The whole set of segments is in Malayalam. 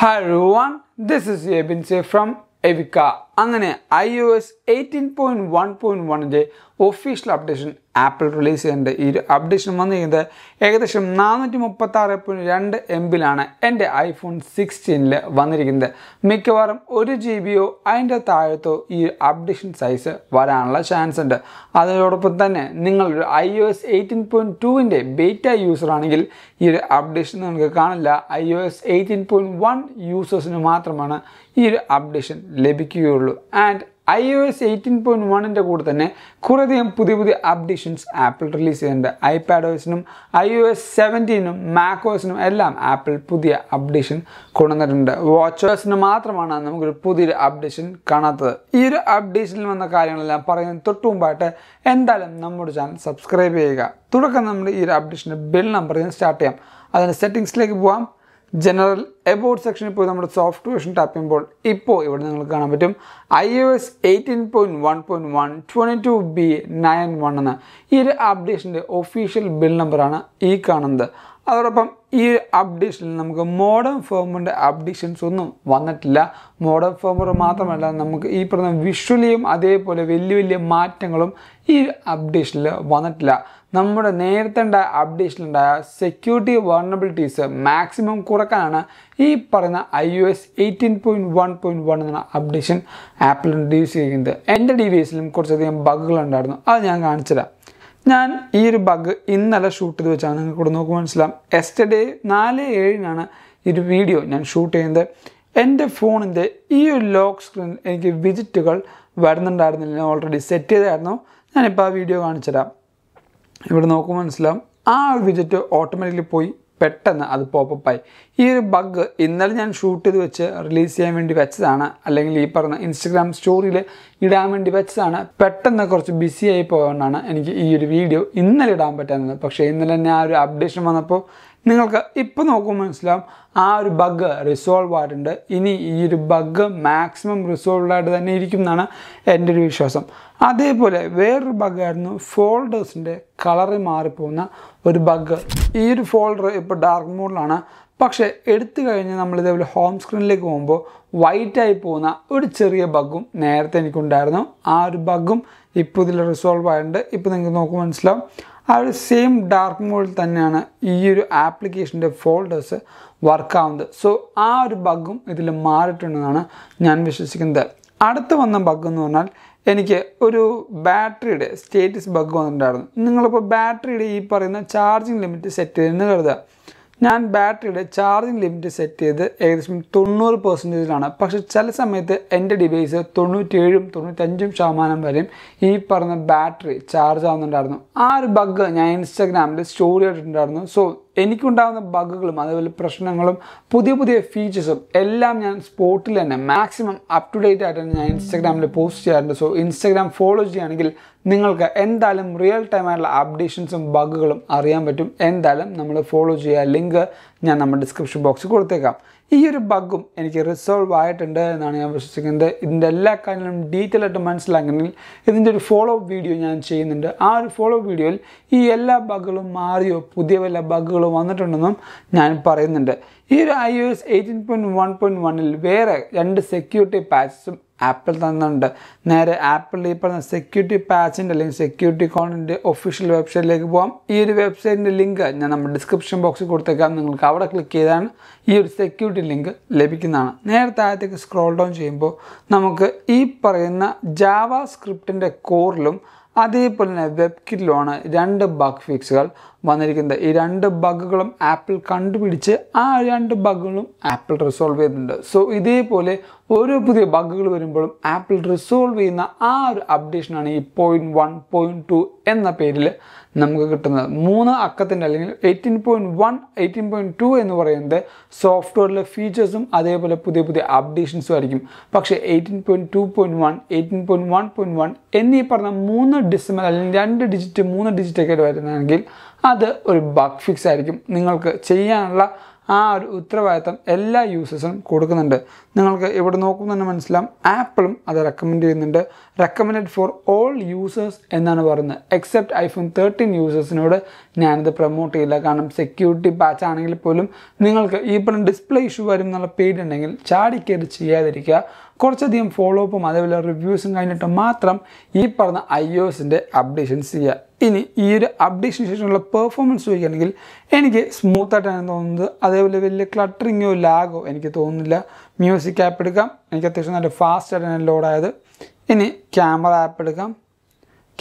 Hi everyone, this is Yabinse from Evica അങ്ങനെ I O S eighteen point one point വണ്ണിൻ്റെ ഒഫീഷ്യൽ അപ്ഡേഷൻ ആപ്പിൾ റിലീസ് ചെയ്യേണ്ട ഈ ഒരു അപ്ഡേഷൻ വന്നിരിക്കുന്നത് ഏകദേശം നാനൂറ്റി മുപ്പത്താറ് പോയിൻറ്റ് രണ്ട് എം ബിലാണ് എൻ്റെ ഐഫോൺ സിക്സ്റ്റീനിൽ വന്നിരിക്കുന്നത് മിക്കവാറും ഒരു ജി ബിയോ അതിൻ്റെ താഴത്തോ ഈ അപ്ഡേഷൻ സൈസ് വരാനുള്ള ചാൻസ് ഉണ്ട് അതിനോടൊപ്പം തന്നെ നിങ്ങളൊരു I O S eighteen point ടുവിൻ്റെ ബേറ്റ യൂസർ ആണെങ്കിൽ ഈ ഒരു അപ്ഡേഷൻ നിങ്ങൾക്ക് കാണില്ല I O S eighteen point one യൂസേഴ്സിന് മാത്രമാണ് ഈ ഒരു അപ്ഡേഷൻ ലഭിക്കുകയുള്ളൂ ഉള്ളൂ and I O S eighteen point വണ്ണിൻ്റെ കൂടെ തന്നെ കുറേയധികം പുതിയ പുതിയ അപ്ഡേഷൻസ് ആപ്പിൾ റിലീസ് ചെയ്യുന്നുണ്ട് ഐപാഡ് ഓസിനും ഐ ഒ എസ് സെവൻറ്റീനും മാക്കോസിനും എല്ലാം ആപ്പിൾ പുതിയ അപ്ഡേഷൻ കൊണ്ടുവന്നിട്ടുണ്ട് വാച്ച് ഓസിന് മാത്രമാണ് നമുക്കൊരു പുതിയൊരു അപ്ഡേഷൻ കാണാത്തത് ഈ ഒരു അപ്ഡേഷനിൽ വന്ന കാര്യങ്ങളെല്ലാം പറയുന്നതിന് തൊട്ട് മുമ്പായിട്ട് എന്തായാലും നമ്മുടെ ചാനൽ സബ്സ്ക്രൈബ് ചെയ്യുക തുടക്കം നമ്മുടെ ഈ ഒരു അപ്ഡേഷൻ്റെ ബിൽ നമ്പറിൽ നിന്ന് സ്റ്റാർട്ട് ചെയ്യാം അതിൻ്റെ സെറ്റിങ്സിലേക്ക് പോകാം ജനറൽ എബോർഡ് സെക്ഷനിൽ പോയി നമ്മുടെ സോഫ്റ്റ് വേർഷൻ ടാപ്പ് ചെയ്യുമ്പോൾ ഇപ്പോൾ ഇവിടെ നിങ്ങൾക്ക് കാണാൻ പറ്റും I O S eighteen point one point one twenty two B nine one എന്ന് ഈ ഒരു അപ്ഡേഷൻ്റെ ഒഫീഷ്യൽ ബിൽ നമ്പറാണ് ഈ കാണുന്നത് അതോടൊപ്പം ഈ അപ്ഡേഷനിൽ നമുക്ക് മോഡേൺ ഫോമിൻ്റെ അപ്ഡേഷൻസ് ഒന്നും വന്നിട്ടില്ല മോഡേൺ ഫോമർ മാത്രമല്ല നമുക്ക് ഈ പറഞ്ഞ വിഷ്വലിയും അതേപോലെ വലിയ വലിയ മാറ്റങ്ങളും ഈ അപ്ഡേഷനിൽ വന്നിട്ടില്ല നമ്മുടെ നേരത്തെ ഉണ്ടായ അപ്ഡേഷനിലുണ്ടായ സെക്യൂരിറ്റി വർണബിലിറ്റീസ് മാക്സിമം കുറക്കാനാണ് ഈ പറയുന്ന I O S eighteen point one point one എന്ന അപ്ഡേഷൻ ആപ്പിൾ ഇൻട്രഡ്യൂസ് ചെയ്യുന്നത് എൻ്റെ ഡി വി എസിലും കുറച്ചധികം ബഗുകൾ ഉണ്ടായിരുന്നു അത് ഞാൻ കാണിച്ചുതരാം ഞാൻ ഈ ഒരു ബഗ് ഇന്നലെ ഷൂട്ട് ചെയ്ത് വെച്ചാണ് നിങ്ങൾക്ക് ഇവിടെ നോക്കുമ്പോൾ മനസ്സിലാവും എസ്റ്റർഡേ നാല് ഏഴിനാണ് ഈ ഒരു വീഡിയോ ഞാൻ ഷൂട്ട് ചെയ്യുന്നത് എൻ്റെ ഫോണിൻ്റെ ഈ ഒരു ലോക്ക് സ്ക്രീൻ എനിക്ക് വിജിറ്റുകൾ വരുന്നുണ്ടായിരുന്നില്ല ഞാൻ ഓൾറെഡി സെറ്റ് ചെയ്തായിരുന്നു ഞാനിപ്പോൾ ആ വീഡിയോ കാണിച്ചുതരാം ഇവിടെ നോക്കുമ്പോൾ മനസ്സിലാവും ആ ഒരു വിജിറ്റ് ഓട്ടോമാറ്റിക്കലി പോയി പെട്ടെന്ന് അത് പോപ്പപ്പായി ഈ ഒരു ബഗ് ഇന്നലെ ഞാൻ ഷൂട്ട് ചെയ്ത് വെച്ച് റിലീസ് ചെയ്യാൻ വേണ്ടി വെച്ചതാണ് അല്ലെങ്കിൽ ഈ പറഞ്ഞ ഇൻസ്റ്റഗ്രാം സ്റ്റോറിയിൽ ഇടാൻ വേണ്ടി വെച്ചതാണ് പെട്ടെന്ന് കുറച്ച് ബിസി ആയി പോയതുകൊണ്ടാണ് എനിക്ക് ഈ ഒരു വീഡിയോ ഇന്നലെ ഇടാൻ പറ്റുന്നത് പക്ഷേ ഇന്നലെ തന്നെ ആ ഒരു അപ്ഡേഷൻ വന്നപ്പോൾ നിങ്ങൾക്ക് ഇപ്പോൾ നോക്കുമ്പോൾ മനസ്സിലാവും ആ ഒരു ബഗ് റിസോൾവ് ആയിട്ടുണ്ട് ഇനി ഈ ഒരു ബഗ് മാക്സിമം റിസോൾവ് ആയിട്ട് തന്നെ ഇരിക്കും എന്നാണ് എൻ്റെ ഒരു വിശ്വാസം അതേപോലെ വേറൊരു ബഗ്ഗായിരുന്നു ഫോൾഡേഴ്സിൻ്റെ കളറ് മാറിപ്പോകുന്ന ഒരു ബഗ് ഈ ഒരു ഫോൾഡർ ഇപ്പോൾ ഡാർക്ക് മോഡിലാണ് പക്ഷേ എടുത്തു കഴിഞ്ഞ് ഇതേപോലെ ഹോം സ്ക്രീനിലേക്ക് പോകുമ്പോൾ വൈറ്റായി പോകുന്ന ഒരു ചെറിയ ബഗ്ഗും നേരത്തെ എനിക്കുണ്ടായിരുന്നു ആ ഒരു ബഗ്ഗും ഇപ്പോൾ ഇതിൽ റിസോൾവ് ആയിട്ടുണ്ട് ഇപ്പോൾ നിങ്ങൾക്ക് നോക്കുമ്പോൾ മനസ്സിലാവും ആ ഒരു സെയിം ഡാർക്ക് മോഡിൽ തന്നെയാണ് ഈ ഒരു ആപ്ലിക്കേഷൻ്റെ ഫോൾഡേഴ്സ് വർക്കാവുന്നത് സോ ആ ഒരു ബഗ്ഗും ഇതിൽ മാറിയിട്ടുണ്ടെന്നാണ് ഞാൻ വിശ്വസിക്കുന്നത് അടുത്ത് വന്ന ബഗ് എന്ന് പറഞ്ഞാൽ എനിക്ക് ഒരു ബാറ്ററിയുടെ സ്റ്റേറ്റസ് ബഗ് വന്നിട്ടുണ്ടായിരുന്നു നിങ്ങളിപ്പോൾ ബാറ്ററിയുടെ ഈ പറയുന്ന ചാർജിങ് ലിമിറ്റ് സെറ്റ് ചെയ്തെന്ന് കരുതുക ഞാൻ ബാറ്ററിയുടെ ചാർജിങ് ലിമിറ്റ് സെറ്റ് ചെയ്ത് ഏകദേശം തൊണ്ണൂറ് പെർസെൻറ്റേജിലാണ് പക്ഷേ ചില സമയത്ത് എൻ്റെ ഡിവൈസ് തൊണ്ണൂറ്റേഴും തൊണ്ണൂറ്റഞ്ചും ശതമാനം വരെയും ഈ പറഞ്ഞ ബാറ്ററി ചാർജ് ആവുന്നുണ്ടായിരുന്നു ആ ഒരു ബഗ് ഞാൻ ഇൻസ്റ്റാഗ്രാമിൽ സ്റ്റോറി ആയിട്ടുണ്ടായിരുന്നു സോ എനിക്കുണ്ടാകുന്ന ബഗുകളും അതേപോലെ പ്രശ്നങ്ങളും പുതിയ പുതിയ ഫീച്ചേഴ്സും എല്ലാം ഞാൻ സ്പോട്ടിൽ തന്നെ മാക്സിമം അപ് ടു ഡേറ്റ് ആയിട്ട് ഞാൻ ഇൻസ്റ്റാഗ്രാമിൽ പോസ്റ്റ് ചെയ്യാറുണ്ട് സോ ഇൻസ്റ്റാഗ്രാം ഫോളോ ചെയ്യുകയാണെങ്കിൽ നിങ്ങൾക്ക് എന്തായാലും റിയൽ ടൈം ആയിട്ടുള്ള അപ്ഡേഷൻസും ബഗുകളും അറിയാൻ പറ്റും എന്തായാലും നമ്മൾ ഫോളോ ചെയ്യുക ലിങ്ക് ഞാൻ നമ്മുടെ ഡിസ്ക്രിപ്ഷൻ ബോക്സിൽ കൊടുത്തേക്കാം ഈ ഒരു ബഗ്ഗും എനിക്ക് റിസോൾവ് ആയിട്ടുണ്ട് എന്നാണ് ഞാൻ വിശ്വസിക്കുന്നത് ഇതിൻ്റെ എല്ലാ കാര്യങ്ങളും ഡീറ്റെയിൽ ആയിട്ട് മനസ്സിലാക്കണമെങ്കിൽ ഇതിൻ്റെ ഒരു ഫോളോ അപ്പ് വീഡിയോ ഞാൻ ചെയ്യുന്നുണ്ട് ആ ഒരു ഫോളോ അപ്പ് വീഡിയോയിൽ ഈ എല്ലാ ബഗുകളും മാറിയോ പുതിയ വല്ല ബഗ്ഗുകളും വന്നിട്ടുണ്ടെന്നും ഞാൻ പറയുന്നുണ്ട് ഈ ഒരു I O S eighteen point one point വണ്ണിൽ വേറെ രണ്ട് സെക്യൂരിറ്റി പാച്ചസും ആപ്പിൾ തന്നുണ്ട് നേരെ ആപ്പിൾ ഈ പറഞ്ഞ സെക്യൂരിറ്റി പാച്ചിൻ്റെ അല്ലെങ്കിൽ സെക്യൂരിറ്റി കോണിൻ്റെ ഒഫീഷ്യൽ വെബ്സൈറ്റിലേക്ക് പോകാം ഈ ഒരു വെബ്സൈറ്റിൻ്റെ ലിങ്ക് ഞാൻ നമ്മുടെ ഡിസ്ക്രിപ്ഷൻ ബോക്സിൽ കൊടുത്തേക്കാം നിങ്ങൾക്ക് അവിടെ ക്ലിക്ക് ചെയ്താണ് ഈ ഒരു സെക്യൂരിറ്റി ലിങ്ക് ലഭിക്കുന്നതാണ് നേരത്തെ ആദ്യത്തേക്ക് സ്ക്രോൾ ഡൗൺ ചെയ്യുമ്പോൾ നമുക്ക് ഈ പറയുന്ന ജാവ സ്ക്രിപ്റ്റിൻ്റെ കോറിലും അതേപോലെ തന്നെ വെബ് കിറ്റിലുമാണ് രണ്ട് ബഗ് ഫിക്സുകൾ വന്നിരിക്കുന്നത് ഈ രണ്ട് ബഗുകളും ആപ്പിൾ കണ്ടുപിടിച്ച് ആ രണ്ട് ബഗുകളും ആപ്പിൾ റിസോൾവ് ചെയ്തിട്ടുണ്ട് സോ ഇതേപോലെ ഓരോ പുതിയ ബഗ്ഗുകൾ വരുമ്പോഴും ആപ്പിൾ റിസോൾവ് ചെയ്യുന്ന ആ ഒരു അപ്ഡേഷനാണ് ഈ പോയിന്റ് വൺ പോയിന്റ് ടു എന്ന പേരിൽ നമുക്ക് കിട്ടുന്നത് മൂന്ന് അക്കത്തിൻ്റെ അല്ലെങ്കിൽ eighteen point one eighteen point two എന്ന് പറയുന്നത് സോഫ്റ്റ്വെയറിലെ ഫീച്ചേഴ്സും അതേപോലെ പുതിയ പുതിയ അപ്ഡേഷൻസും ആയിരിക്കും പക്ഷേ eighteen point two point one eighteen point one point one എന്നീ പറഞ്ഞ മൂന്ന് ഡിസിമൽ അല്ലെങ്കിൽ രണ്ട് ഡിജിറ്റ് മൂന്ന് ഡിജിറ്റ് ആയിട്ട് വരുന്നതാണെങ്കിൽ അത് ഒരു ബഗ് ഫിക്സ് ആയിരിക്കും നിങ്ങൾക്ക് ചെയ്യാനുള്ള ആ ഒരു ഉത്തരവാദിത്തം എല്ലാ യൂസേഴ്സും കൊടുക്കുന്നുണ്ട് നിങ്ങൾക്ക് ഇവിടെ നോക്കുമ്പോൾ തന്നെ മനസ്സിലാം ആപ്പിളും അത് റെക്കമെൻഡ് ചെയ്യുന്നുണ്ട് റെക്കമെൻഡ് ഫോർ ഓൾ യൂസേഴ്സ് എന്നാണ് പറയുന്നത് എക്സെപ്റ്റ് ഐഫോൺ തേർട്ടീൻ യൂസേഴ്സിനോട് ഞാനിത് പ്രൊമോട്ട് ചെയ്യില്ല കാരണം സെക്യൂരിറ്റി പാച്ച് ആണെങ്കിൽ പോലും നിങ്ങൾക്ക് ഈ പറഞ്ഞ ഡിസ്പ്ലേ ഇഷ്യൂ വരും എന്നുള്ള പേടി ഉണ്ടെങ്കിൽ ചാടിക്കയറി ചെയ്യാതിരിക്കുക കുറച്ചധികം ഫോളോ അതേപോലെ റിവ്യൂസും കഴിഞ്ഞിട്ട് മാത്രം ഈ പറഞ്ഞ ഐ ഒ എസിൻ്റെ അപ്ഡേഷൻസ് ചെയ്യുക ഇനി ഈ ഒരു അപ്ഡേഷന് ശേഷമുള്ള പെർഫോമൻസ് ചോദിക്കുകയാണെങ്കിൽ എനിക്ക് സ്മൂത്തായിട്ടാണ് തോന്നുന്നത് അതേപോലെ വലിയ ക്ലട്ടറിങ്ങോ ലാഗോ എനിക്ക് തോന്നുന്നില്ല മ്യൂസിക് ആപ്പ് എടുക്കാം എനിക്ക് അത്യാവശ്യം നല്ല ഫാസ്റ്റായിട്ടാണ് ലോഡായത് ഇനി ക്യാമറ ആപ്പ് എടുക്കാം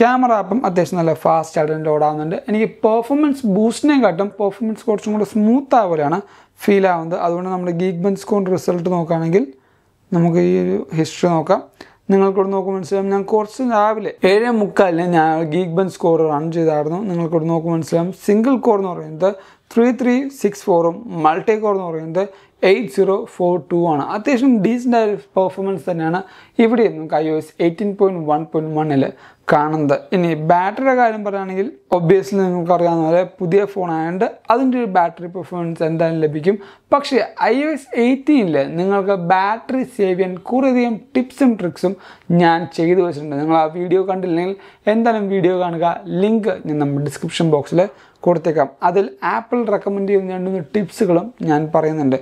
ക്യാമറ ആപ്പും അത്യാവശ്യം നല്ല ഫാസ്റ്റ് ലോഡാവുന്നുണ്ട് എനിക്ക് പെർഫോമൻസ് ബൂസ്റ്റിനെക്കാട്ടും പെർഫോമൻസ് കുറച്ചും കൂടെ സ്മൂത്ത് ആവുകയാണ് ഫീൽ ആവുന്നത് അതുകൊണ്ട് നമ്മുടെ ഗീക്ക് ബെൻസ് കൊണ്ട് റിസൾട്ട് നോക്കുകയാണെങ്കിൽ നമുക്ക് ഈ ഒരു ഹിസ്റ്ററി നോക്കാം നിങ്ങൾക്കോട് നോക്കും മനസ്സിലാവും ഞാൻ കുറച്ച് രാവിലെ ഏഴ് മുക്കാലിന് ഞാൻ ഗീഗ് ബൻ സ്കോർ റൺ ചെയ്തായിരുന്നു നിങ്ങൾക്കോട് നോക്കും മനസ്സിലാവും സിംഗിൾ കോർ എന്ന് പറയുന്നത് ത്രീ ത്രീ സിക്സ് ഫോറും മൾട്ടി കോർ എന്ന് പറയുന്നത് എയ്റ്റ് സീറോ ഫോർ ടു ആണ് അത്യാവശ്യം ഡീസൻ്റ് ആയ പെർഫോമൻസ് തന്നെയാണ് ഇവിടെ ഇവിടെയായിരുന്നു I O S eighteen point one point വണ്ണിൽ കാണുന്നത് ഇനി ബാറ്ററിയുടെ കാര്യം പറയുകയാണെങ്കിൽ ഒബ്വിയസ്ലി അറിയാവുന്ന പോലെ പുതിയ ആയതുകൊണ്ട് അതിൻ്റെ ഒരു ബാറ്ററി പെർഫോമൻസ് എന്തായാലും ലഭിക്കും പക്ഷേ ഐ ഒ എസ് എയ്റ്റീനിൽ നിങ്ങൾക്ക് ബാറ്ററി സേവ് ചെയ്യാൻ കുറേയധികം ടിപ്സും ട്രിക്സും ഞാൻ ചെയ്തു വെച്ചിട്ടുണ്ട് നിങ്ങൾ ആ വീഡിയോ കണ്ടില്ലെങ്കിൽ എന്തായാലും വീഡിയോ കാണുക ലിങ്ക് ഞാൻ നമ്മുടെ ഡിസ്ക്രിപ്ഷൻ ബോക്സിൽ കൊടുത്തേക്കാം അതിൽ ആപ്പിൾ റെക്കമെൻഡ് ചെയ്യുന്ന രണ്ട് മൂന്ന് ടിപ്സുകളും ഞാൻ പറയുന്നുണ്ട്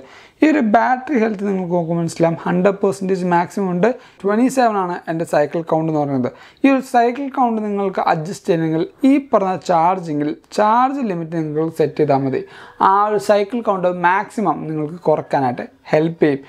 ഈ ഒരു ബാറ്ററി ഹെൽത്ത് നിങ്ങൾക്ക് നോക്കുമ്പോൾ മനസ്സിലാം ഹൺഡ്രഡ് പെർസെൻറ്റേജ് മാക്സിമം ഉണ്ട് ട്വൻറ്റി സെവൻ ആണ് എൻ്റെ സൈക്കിൾ കൗണ്ട് എന്ന് പറയുന്നത് ഈ ഒരു സൈക്കിൾ കൗണ്ട് നിങ്ങൾക്ക് അഡ്ജസ്റ്റ് ചെയ്യണമെങ്കിൽ ഈ പറഞ്ഞ ചാർജിങ്ങിൽ ചാർജ് ലിമിറ്റ് നിങ്ങൾ സെറ്റ് ചെയ്താൽ മതി ആ ഒരു സൈക്കിൾ കൗണ്ട് മാക്സിമം നിങ്ങൾക്ക് കുറക്കാനായിട്ട് ഹെൽപ്പ് ചെയ്യും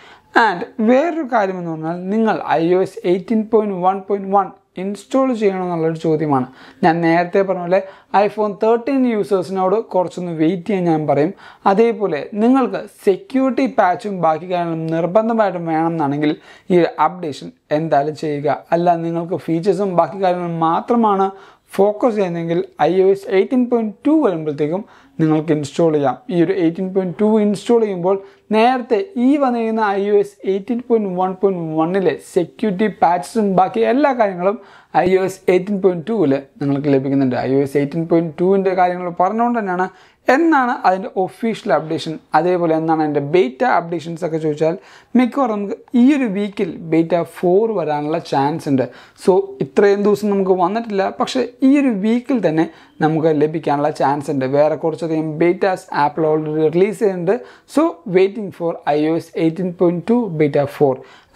ആൻഡ് വേറൊരു കാര്യമെന്ന് പറഞ്ഞാൽ നിങ്ങൾ I O S eighteen point one point one install എന്നുള്ളൊരു ചോദ്യമാണ് ഞാൻ നേരത്തെ പറഞ്ഞ പോലെ ഐഫോൺ തേർട്ടീൻ യൂസേഴ്സിനോട് കുറച്ചൊന്ന് വെയിറ്റ് ചെയ്യാൻ ഞാൻ പറയും അതേപോലെ നിങ്ങൾക്ക് സെക്യൂരിറ്റി പാച്ചും ബാക്കി കാര്യങ്ങളും നിർബന്ധമായിട്ടും എന്നാണെങ്കിൽ ഈ അപ്ഡേഷൻ എന്തായാലും ചെയ്യുക അല്ല നിങ്ങൾക്ക് ഫീച്ചേഴ്സും ബാക്കി കാര്യങ്ങളും മാത്രമാണ് ഫോക്കസ് ചെയ്യുന്നതെങ്കിൽ I O S eighteen point two വരുമ്പോഴത്തേക്കും നിങ്ങൾക്ക് ഇൻസ്റ്റാൾ ചെയ്യാം ഈ ഒരു എയ്റ്റീൻ പോയിൻറ്റ് ടു ഇൻസ്റ്റാൾ ചെയ്യുമ്പോൾ നേരത്തെ ഈ വന്നിരിക്കുന്ന I O S eighteen point one point വണ്ണിലെ സെക്യൂരിറ്റി പാച്ചസും ബാക്കി എല്ലാ കാര്യങ്ങളും I O S eighteen point ടൂവിൽ നിങ്ങൾക്ക് ലഭിക്കുന്നുണ്ട് I O S eighteen point ടുവിൻ്റെ കാര്യങ്ങൾ പറഞ്ഞുകൊണ്ട് തന്നെയാണ് എന്നാണ് അതിൻ്റെ ഒഫീഷ്യൽ അപ്ഡേഷൻ അതേപോലെ എന്നാണ് അതിൻ്റെ ബേറ്റ അപ്ഡേഷൻസ് ഒക്കെ ചോദിച്ചാൽ മിക്കവാറും നമുക്ക് ഈ ഒരു വീക്കിൽ ബേറ്റ ഫോർ വരാനുള്ള ചാൻസ് ഉണ്ട് സോ ഇത്രയും ദിവസം നമുക്ക് വന്നിട്ടില്ല പക്ഷേ ഈ ഒരു വീക്കിൽ തന്നെ നമുക്ക് ലഭിക്കാനുള്ള ചാൻസ് ഉണ്ട് വേറെ കുറച്ചധികം ബീറ്റാസ് ആപ്പിൽ ഓൾറെഡി റിലീസ് ചെയ്യുന്നുണ്ട് so waiting for I O S eighteen point two beta four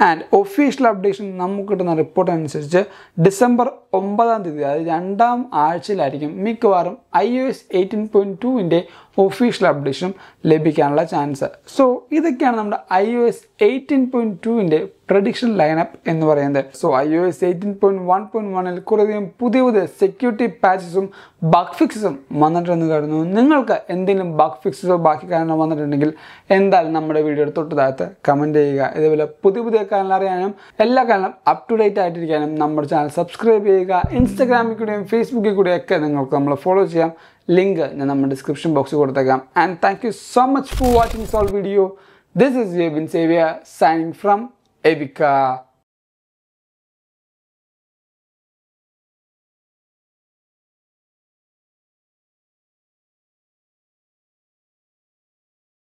and official updation നമുക്ക് കിട്ടുന്ന റിപ്പോർട്ട് അനുസരിച്ച് ഡിസംബർ ഒമ്പതാം തീയതി അതായത് രണ്ടാം ആഴ്ചയിലായിരിക്കും മിക്കവാറും I O S eighteen point ടുവിൻ്റെ ഒഫീഷ്യൽ അപ്ഡേഷനും ലഭിക്കാനുള്ള ചാൻസ് സോ ഇതൊക്കെയാണ് നമ്മുടെ I O S eighteen point ടുവിൻ്റെ പ്രഡിക്ഷൻ ലൈനപ്പ് എന്ന് പറയുന്നത് so I O S eighteen point one point വണ്ണിൽ കുറേയധികം പുതിയ പുതിയ സെക്യൂരിറ്റി പാച്ചസും ബഗ് ഫിക്സും വന്നിട്ടുണ്ടെന്ന് കരുതുന്നു നിങ്ങൾക്ക് എന്തെങ്കിലും ബഗ് ഫിക്സസോ ബാക്കി കാര്യങ്ങളോ വന്നിട്ടുണ്ടെങ്കിൽ എന്തായാലും നമ്മുടെ വീഡിയോ തൊട്ടു താഴത്ത് കമൻറ്റ് ചെയ്യുക ഇതേപോലെ പുതിയ പുതിയ ചാനൽ അറിയാനും എല്ലാ കാലം അപ് ടു ഡേറ്റ് ആയിട്ടിരിക്കാനും നമ്മുടെ ചാനൽ സബ്സ്ക്രൈബ് ചെയ്യുക ഇൻസ്റ്റാഗ്രാമിൽ കൂടെയും ഫേസ്ബുക്കിൽ കൂടെയും ഒക്കെ നിങ്ങൾക്ക് നമ്മൾ ഫോളോ ചെയ്യാം ലിങ്ക് ഞാൻ നമ്മുടെ ഡിസ്ക്രിപ്ഷൻ ബോക്സിൽ കൊടുത്തേക്കാം and thank you so much for watching സോൾ വീഡിയോ ദിസ് ഇസ് യു ബിൻ സേവിയ സൈനിങ് ഫ്രം എബിക്ക